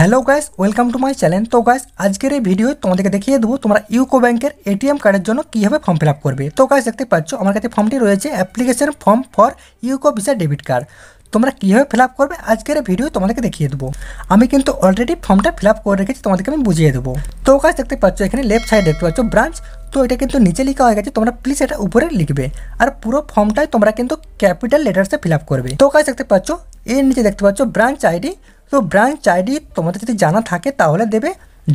hello guys welcome to my challenge তো guys আজকের এই ভিডিওতে তোমাদেরকে দেখিয়ে দেব তোমরা ইউকো ব্যাংকের এটিএম কার্ডের জন্য কিভাবে ফর্ম ফিলআপ করবে তো গাইস দেখতে পাচ্ছো আমার কাছে ফর্মটি রয়েছে application form for UCO Visa debit card তোমরা কি হবে ফিলআপ করবে আজকের এই ভিডিওতে তোমাদেরকে দেখিয়ে দেব আমি কিন্তু অলরেডি ফর্মটা ফিলআপ করে রেখেছি তোমাদের আমি বুঝিয়ে দেব তো গাইস দেখতে পাচ্ছো এখানে লেফট সাইড দেখো আছে ব্রাঞ্চ তো এটা কিন্তু নিচে লেখা আছে তোমরা প্লিজ এটা উপরে লিখবে আর পুরো ফর্মটাই তোমরা কিন্তু ক্যাপিটাল লেটারসে ফিলআপ করবে তো গাইস দেখতে পাচ্ছো এ নিচে দেখতে পাচ্ছো ব্রাঞ্চ আইডি তো ব্রাঞ্চ আইডি তোমার যদি জানা থাকে তাহলে দেবে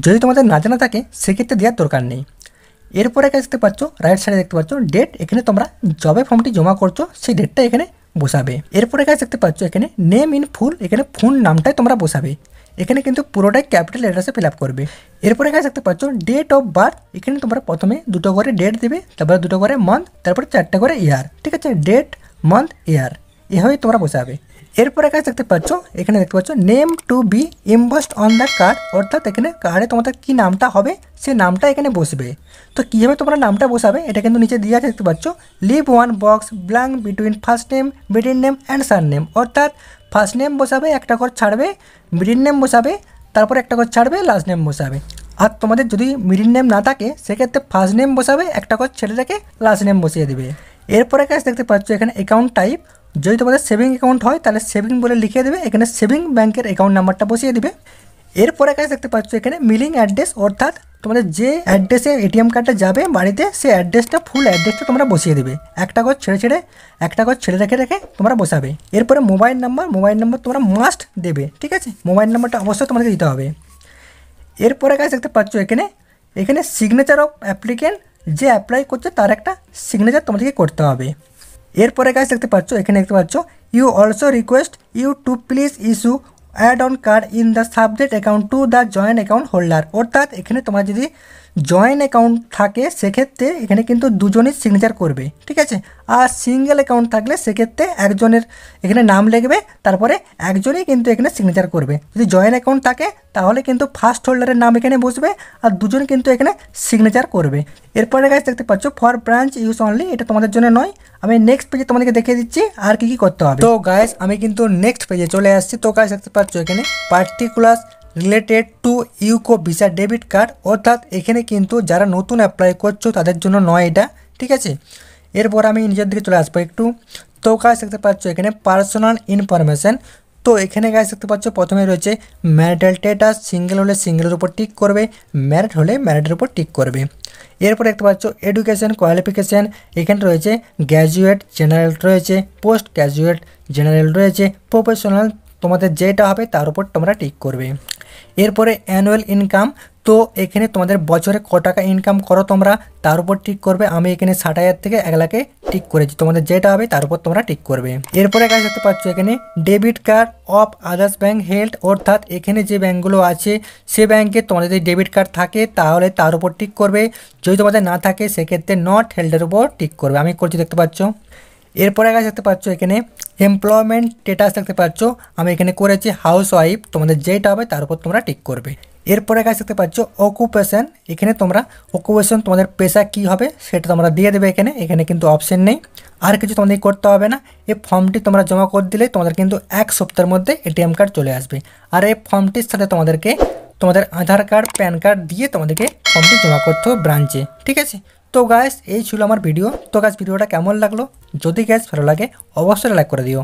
যদি তোমার না জানা থাকে সে ক্ষেত্রে দিয়ার দরকার নেই এরপরে गाइस দেখতে পাচ্ছো রাইট সাইডে দেখতে পাচ্ছো ডেট এখানে তোমরা জব ফর্মটি জমা করছো সেই ডেটটা এখানে বসাবে এরপরে गाइस দেখতে পাচ্ছো এখানে নেম ইন ফুল এখানে ফোন নামটাই তোমরা বসাবে এখানে কিন্তু পুরোটা ক্যাপিটাল লেটারে ফিলআপ করবে এরপরে गाइस দেখতে পাচ্ছো ডেট অফ বার্থ এখানে তোমরা প্রথমে দুটো ঘরে ডেট দেবে তারপর দুটো ঘরে month তারপর চারটি ঘরে ইয়ার ঠিক আছে ডেট month ইয়ার এই হয়তো তোমরা বসাবে এরপরে কাজ দেখতে পাচ্ছ এখানে দেখতে পাচ্ছ name to be embossed on the card অর্থাৎ এখানে কার্ডে তোমাদের কী নামটা হবে সে নামটা এখানে বসবে তো কীভাবে তোমরা নামটা বসাবে এটা কিন্তু নিচে দিয়ে আছে দেখতে পাচ্ছ leave one box blank between first name middle name and surname অর্থাৎ ফার্স্ট নেম বসাবে একটা ঘর ছাড়বে মিডিল নেম বসাবে তারপর একটা ঘর ছাড়বে লাস্ট নেম বসাবে আর তোমাদের যদি মিডিল নেম না থাকে সেক্ষেত্রে ফার্স্ট নেম বসাবে একটা ঘর ছেড়ে থাকে লাস্ট নেম বসিয়ে দেবে এরপরে কাজ দেখতে পাচ্ছ এখানে অ্যাকাউন্ট টাইপ যদি তোমাদের সেভিং অ্যাকাউন্ট হয় তাহলে সেভিং বলে লিখে দেবে এখানে সেভিং ব্যাংকের অ্যাকাউন্ট নাম্বারটা বসিয়ে দেবে এরপরে কাজ দেখতে পাচ্ছ এখানে মিলিং অ্যাড্রেস অর্থাৎ তোমাদের যে অ্যাড্রেসে এটিএম কার্ডটা যাবে বাড়িতে সে অ্যাড্রেসটা ফুল অ্যাড্রেসটা তোমরা বসিয়ে দেবে একটা ঘর ছেড়ে ছেড়ে একটা ঘর ছেড়ে রেখে রেখে তোমরা বসাবে এরপরে মোবাইল নাম্বার মোবাইল নাম্বার তোমরা মাস্ট দেবে ঠিক আছে মোবাইল নাম্বারটা অবশ্যই তোমাদেরকে দিতে হবে এরপরে কাজ দেখতে পাচ্ছ এখানে এখানে সিগনেচার অফ অ্যাপ্লিকেন্ট যে অ্যাপ্লাই করছে তার একটা সিগনেচার তোমাদেরকে করতে হবে এরপরে গাছ দেখতে পাচ্ছ এখানে দেখতে পাচ্ছ you also request you to please issue add on card in the subject account to the joint account holder অর্থাৎ এখানে তোমার যদি জয়েন্ট অ্যাকাউন্ট থাকে সেক্ষেত্রে এখানে কিন্তু দুজনের সিগনেচার করবে ঠিক আছে আর সিঙ্গেল অ্যাকাউন্ট থাকলে সেক্ষেত্রে একজনের এখানে নাম লিখবে তারপরে একজনই কিন্তু এখানে সিগনেচার করবে যদি জয়েন্ট অ্যাকাউন্ট থাকে তাহলে কিন্তু ফার্স্ট হোল্ডারের নাম এখানে বসবে আর দুজন কিন্তু এখানে সিগনেচার করবে এরপরে গাছ দেখতে পাচ্ছ ফর ব্রাঞ্চ ইউজ অনলি এটা তোমাদের জন্য নয় আমি নেক্সট পেজে তোমাদেরকে দেখিয়ে দিচ্ছি আর কি কি করতে হবে তো গায়েস আমি কিন্তু নেক্সট পেজে চলে আসছি তো গাছ দেখতে পাচ্ছ এখানে particular related to UCO Visa debit card অর্থাৎ এখানে কিন্তু যারা নতুন অ্যাপ্লাই করছো তাদের জন্য নয় এটা ঠিক আছে এরপর আমি নিজের দিকে চলে আসবো একটু তো কাজ দেখতে পাচ্ছ এখানে পার্সোনাল ইনফরমেশান তো এখানে গাছ দেখতে পাচ্ছ প্রথমে রয়েছে ম্যারিটাল টেটাস সিঙ্গেল হলে সিঙ্গেলের উপর টিক করবে ম্যারিড হলে ম্যারিডের উপর টিক করবে এরপর দেখতে পাচ্ছ এডুকেশন কোয়ালিফিকেশান এখানে রয়েছে গ্র্যাজুয়েট জেনারেল রয়েছে পোস্ট গ্র্যাজুয়েট জেনারেল রয়েছে প্রফেশনাল তোমাদের যেটা হবে তার উপর তোমরা টিক করবে এরপরে অ্যানুয়াল ইনকাম তো এখানে তোমাদের বছরে ক টাকা ইনকাম করো তোমরা তার উপর টিক করবে আমি এখানে ষাট হাজার থেকে এক লাখে টিক করেছি তোমাদের যেটা হবে তার উপর তোমরা টিক করবে এরপরে কাজ দেখতে পাচ্ছ এখানে debit card of others bank held অর্থাৎ এখানে যে ব্যাঙ্কগুলো আছে সে ব্যাঙ্কে তোমাদের যদি ডেবিট কার্ড থাকে তাহলে তার উপর টিক করবে যদি তোমাদের না থাকে সেক্ষেত্রে নট হেল্ডের উপর টিক করবে আমি করছি দেখতে পাচ্ছ এরপরে কাজ দেখতে পাচ্ছ এখানে এমপ্লয়মেন্ট স্টেটাস দেখতে পাচ্ছ আমি এখানে করেছি হাউস ওয়াইফ তোমাদের যেটা হবে তার উপর তোমরা টিক করবে এরপরে কাজ দেখতে পাচ্ছ অকুপেশন এখানে তোমরা অকুপেশন তোমাদের পেশা কি হবে সেটা তোমরা দিয়ে দেবে এখানে এখানে কিন্তু অপশন নেই আর কিছু তোমাদের করতে হবে না এই ফর্মটি তোমরা জমা করে দিলে তোমাদের কিন্তু এক সপ্তাহের মধ্যে এটিএম কার্ড চলে আসবে আর এই ফর্মটির সাথে তোমাদেরকে তোমাদের আধার কার্ড প্যান কার্ড দিয়ে তোমাদেরকে ফর্মটি জমা করতে হবে ব্রাঞ্চে ঠিক আছে তো গাইস এই ছিল আমার ভিডিও তো গাইস ভিডিওটা কেমন লাগলো যদি গাইস ভালো লাগে অবশ্যই লাইক করে দিও